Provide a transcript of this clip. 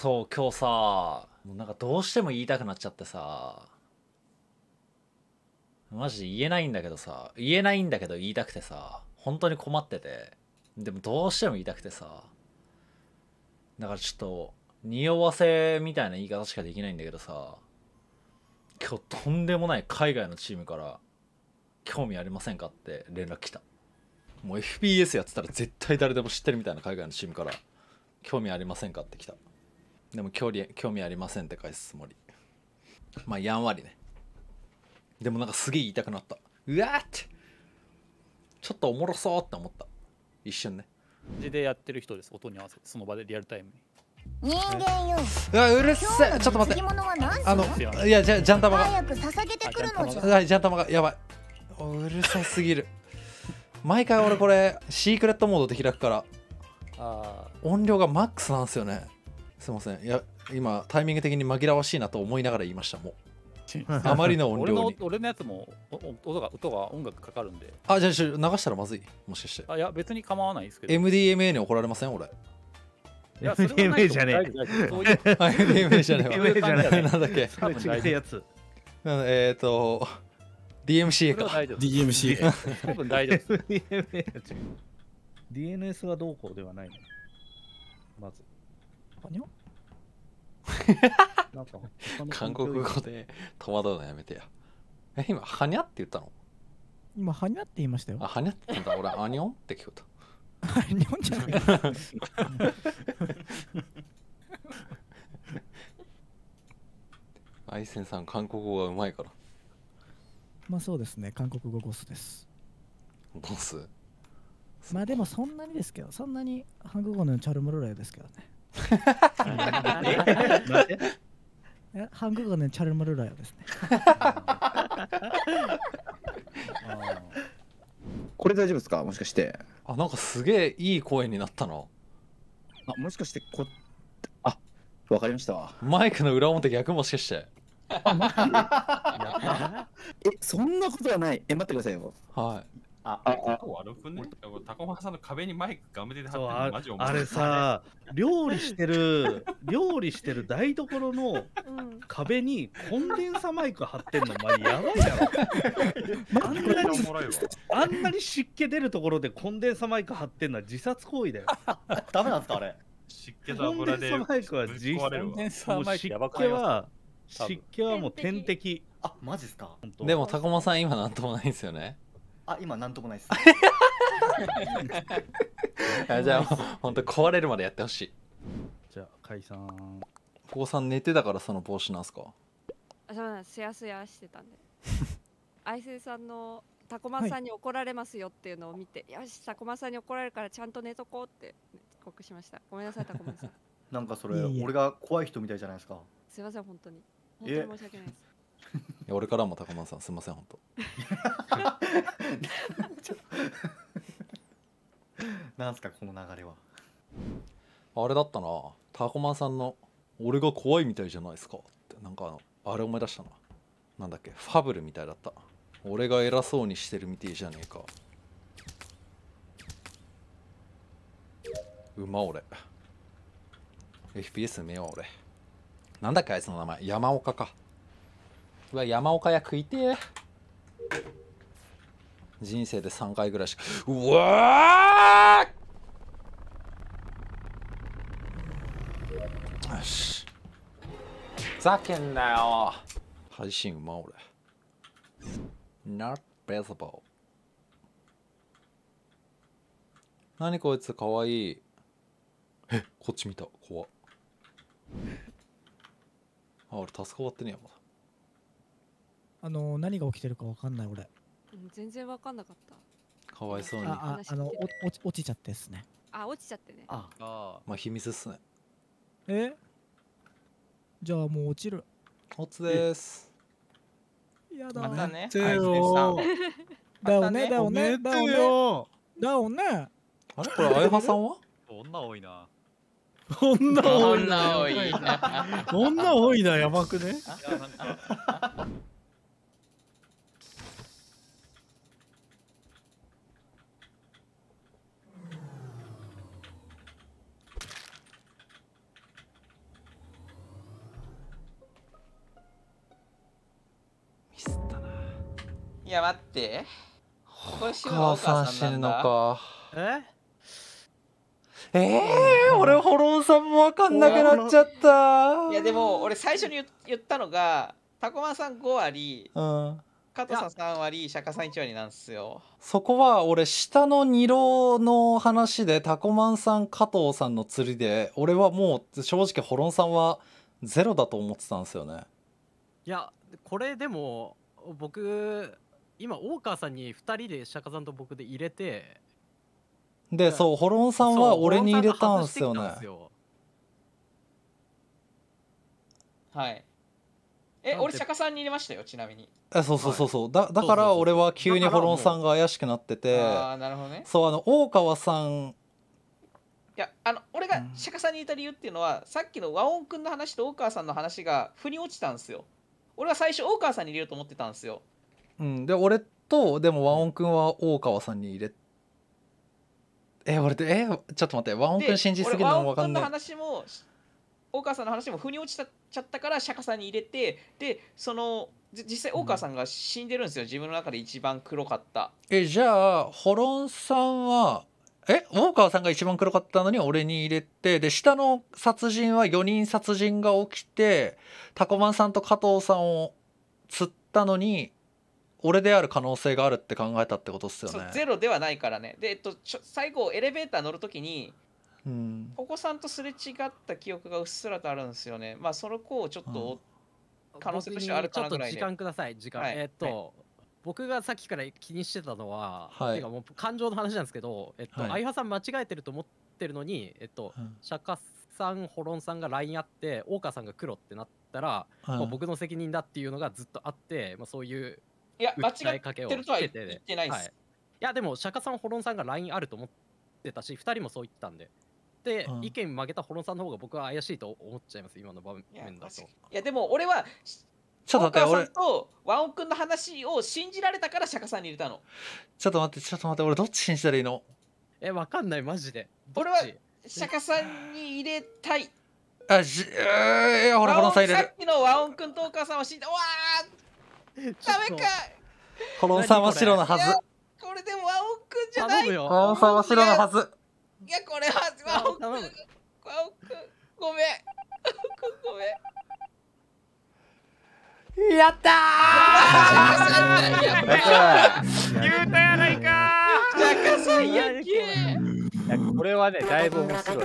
そう今日さもうなんかどうしても言いたくなっちゃってさマジで言えないんだけどさ言えないんだけど言いたくてさ本当に困っててでもどうしても言いたくてさだからちょっと匂わせみたいな言い方しかできないんだけどさ今日とんでもない海外のチームから興味ありませんかって連絡来たもう FPS やってたら絶対誰でも知ってるみたいな海外のチームから興味ありませんかって来たでも興味興味ありませんって返すつもりまあやんわりねでもなんかすげえ言いたくなったうわーってちょっとおもろそうって思った一瞬ね字でやってる人です音に合わせてその場でリアルタイムに人間ようるせえちょっと待ってあのいやじゃジャン玉が早く捧げてくるのじゃジャン玉がやばいうるさすぎる毎回俺これシークレットモードで開くから音量がマックスなんですよねすいませんいや今タイミング的に紛らわしいなと思いながら言いましたもう あまりの音量に俺の俺のやつも音が音が音楽かかるんであじゃあ流したらまずいもしかしてあいや別に構わないですけど MDMA に怒られません俺いや MDMA じゃねえ MDMA じゃねえ MDMA じゃねえなんだっけ違うやつえっ、ー、と DMCA か d m c 多分大丈夫 DMA DNS はどうこうではないまずにょなんか韓国語で戸惑うのやめてや。え、今、はにゃって言ったの今、はにゃって言いましたよ。あ、はにゃって言った。俺、あにょンって聞くと。アニにょじゃないアイセンさん、韓国語がうまいから。まあそうですね、韓国語ゴスです。ゴスまあでもそんなにですけど、そんなに韓国語のチャルムロレですけどね。예한국어는잘못알아요아これ大丈夫ですかもしかしてあなんかすげえいい声になったの。あもしかしてこあわかりましたわマイクの裏表逆もしかして えそんなことはないえ待ってくださいよはいあ、あ、あ、あれさあれさ、料理してる、料理してる台所の壁にコンデンサマイク貼ってんの、まあ、やばいだろ。あんなに、あんなに湿気出るところでコンデンサマイク貼ってんのは自殺行為だよ。ダメなんですか、あれ。湿気と油で。コンデンサマイクは自殺。行為デンは、湿気はもう天敵。あ、マジっすかでも、高間さん今なんともないんですよね。あ今なんともないっす あじゃあ本当壊れるまでやってほしいじゃあ解散高さん寝てたからその帽子なんすかあそうなんすやすやしてたんで愛生 さんのタコマさんに怒られますよっていうのを見て、はい、よしタコマさんに怒られるからちゃんと寝とこうって告刻しましたごめんなさいタコマさん なんかそれ俺が怖い人みたいじゃないですかすいません本当に本当に申し訳ないですや俺からも高松さんすいません本当 なんすかこの流れはあれだったなタコマンさんの「俺が怖いみたいじゃないですか」ってなんかあのあれ思い出したななんだっけファブルみたいだった俺が偉そうにしてるみてえじゃねえか馬俺 FPS 目は俺なんだっけあいつの名前山岡かうわ山岡屋食いてえ人生で3回ぐらいしかうわよしふざけんなよ配信うま俺 Not visible 何こいつかわいいえこっち見た怖っあ俺タスク終わってねえもん。あの何が起きてるかわかんない俺全然わかんなかったかわいそうにああのお落ち落ちちゃってですねあ落ちちゃってねああまあ秘密っすねえじゃあもう落ちるおつですやだまたね。はい、でさん だよねだよねだよねだよねあれこれあやはさんは女多いな。女多いな女多いな。女多いなやばくねいやなんいや待って母さん死ぬのかええー、俺ホロンさんも分かんなくなっちゃったいやでも俺最初に言ったのがタコマさん5割、うん、加藤さん3割釈迦さん1割なんですよそこは俺下の二郎の話でタコマンさん加藤さんの釣りで俺はもう正直ホロンさんはゼロだと思ってたんですよねいやこれでも僕今大川さんに2人で釈迦さんと僕で入れてでそうホロンさんは俺に入れたんすよねはいえ俺釈迦さんに入れましたよちなみにえそうそうそうそう、はい、だだから俺は急にホロンさんが怪しくなっててああなるほどねそうあの大川さんいやあの俺が釈迦さんにいた理由っていうのは、うん、さっきの和音君の話と大川さんの話が腑に落ちたんですよ俺は最初大川さんに入れようと思ってたんですようん、で俺とでも和音くんは大川さんに入れえ俺でえちょっと待って和音ン君信じすぎるのも分かんない話も大川さんの話も腑に落ちちゃったから釈迦さんに入れてでその実際大川さんが死んでるんですよ、うん、自分の中で一番黒かったえじゃあホロンさんはえ大川さんが一番黒かったのに俺に入れてで下の殺人は4人殺人が起きてタコマンさんと加藤さんを釣ったのに俺である可能性があるって考えたってことっすよねゼロではないからねで、えっと、ちょ最後エレベーター乗る時に、うん、お子さんとすれ違った記憶がうっすらとあるんですよねまあその子をちょっと、うん、可能性としてあるかなぐらいで時間ください時間、はい、えい僕がさっきから気にしてたのは、はい、てかもう感情の話なんですけど、えっと、はい、相葉さん間違えてると思ってるのに、えっと、うん、釈迦さん、ホロンさんが LINE あって、大川さんが黒ってなったら、うん、僕の責任だっていうのがずっとあって、まあ、そういういや、間違ってるとは言ってないです。いや、でも、釈迦さん、ホロンさんが LINE あると思ってたし、2人もそう言ってたんで。で、うん、意見曲げたホロンさんの方が僕は怪しいと思っちゃいます、今の場面だと。いや、でも俺は、ちょっと待って、俺。とワオ君の話を信じられたから釈迦さんに入れたの。ちょっと待って、ちょっと待って、俺どっち信じたらいいのえ、わかんない、マジで。俺は釈迦さんに入れたい。あ、じ、えー、ほら、ほら、さっきのワ音く君とお母さんは死んだ。わーダメかコロンさんは白のはずこれでも青くんじゃないコロンさんは白のはずいやこれは青くん青くんごめんごめんやった言うたやないかー。これはね、だいぶ面白い。